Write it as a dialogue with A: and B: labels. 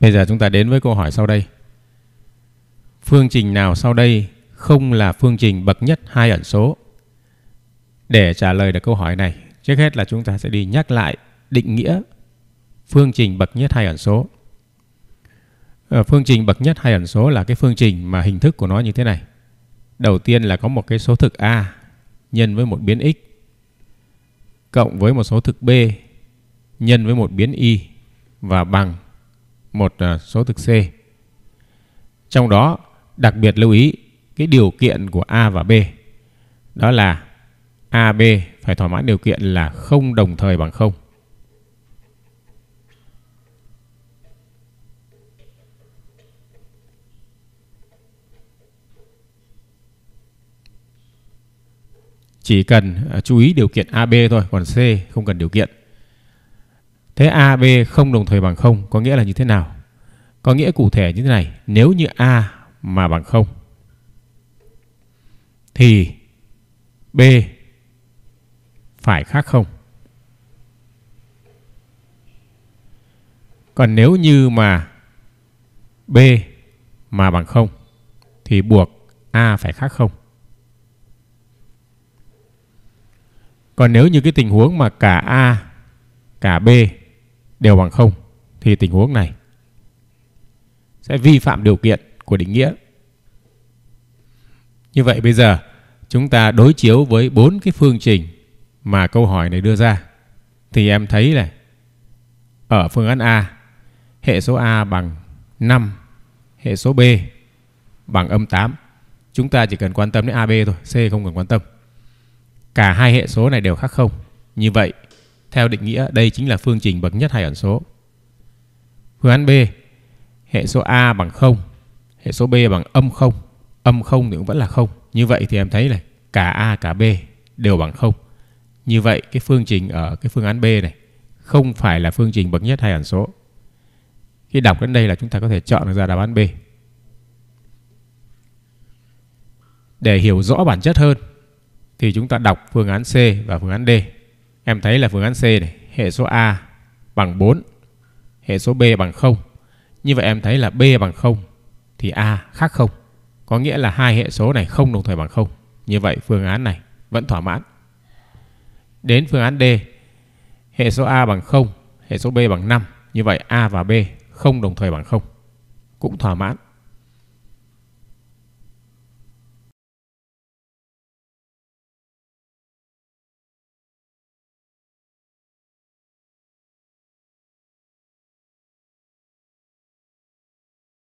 A: Bây giờ chúng ta đến với câu hỏi sau đây. Phương trình nào sau đây không là phương trình bậc nhất hai ẩn số? Để trả lời được câu hỏi này, trước hết là chúng ta sẽ đi nhắc lại định nghĩa phương trình bậc nhất hai ẩn số. Ờ, phương trình bậc nhất hai ẩn số là cái phương trình mà hình thức của nó như thế này. Đầu tiên là có một cái số thực A nhân với một biến x cộng với một số thực B nhân với một biến y và bằng một à, số thực C. Trong đó đặc biệt lưu ý cái điều kiện của A và B. Đó là ab phải thỏa mãn điều kiện là không đồng thời bằng không. Chỉ cần à, chú ý điều kiện AB thôi, còn C không cần điều kiện. Thế AB không đồng thời bằng 0 có nghĩa là như thế nào? Có nghĩa cụ thể như thế này, nếu như A mà bằng 0 thì B phải khác không? Còn nếu như mà B mà bằng 0 thì buộc A phải khác không? Còn nếu như cái tình huống mà cả A cả B đều bằng không thì tình huống này sẽ vi phạm điều kiện của định nghĩa. Như vậy bây giờ chúng ta đối chiếu với bốn cái phương trình mà câu hỏi này đưa ra thì em thấy này ở phương án A hệ số A bằng 5 hệ số B bằng âm 8 chúng ta chỉ cần quan tâm đến AB thôi C không cần quan tâm cả hai hệ số này đều khác không như vậy theo định nghĩa, đây chính là phương trình bậc nhất hai ẩn số. Phương án B, hệ số A bằng 0, hệ số B bằng âm 0. Âm 0 thì cũng vẫn là 0. Như vậy thì em thấy này, cả A cả B đều bằng 0. Như vậy cái phương trình ở cái phương án B này không phải là phương trình bậc nhất hai ẩn số. Khi đọc đến đây là chúng ta có thể chọn ra đáp án B. Để hiểu rõ bản chất hơn thì chúng ta đọc phương án C và phương án D. Em thấy là phương án C này, hệ số A bằng 4, hệ số B bằng 0. Như vậy em thấy là B bằng 0 thì A khác 0. Có nghĩa là hai hệ số này không đồng thời bằng 0. Như vậy phương án này vẫn thỏa mãn. Đến phương án D, hệ số A bằng 0, hệ số B bằng 5. Như vậy A và B không đồng thời bằng 0. Cũng thỏa mãn.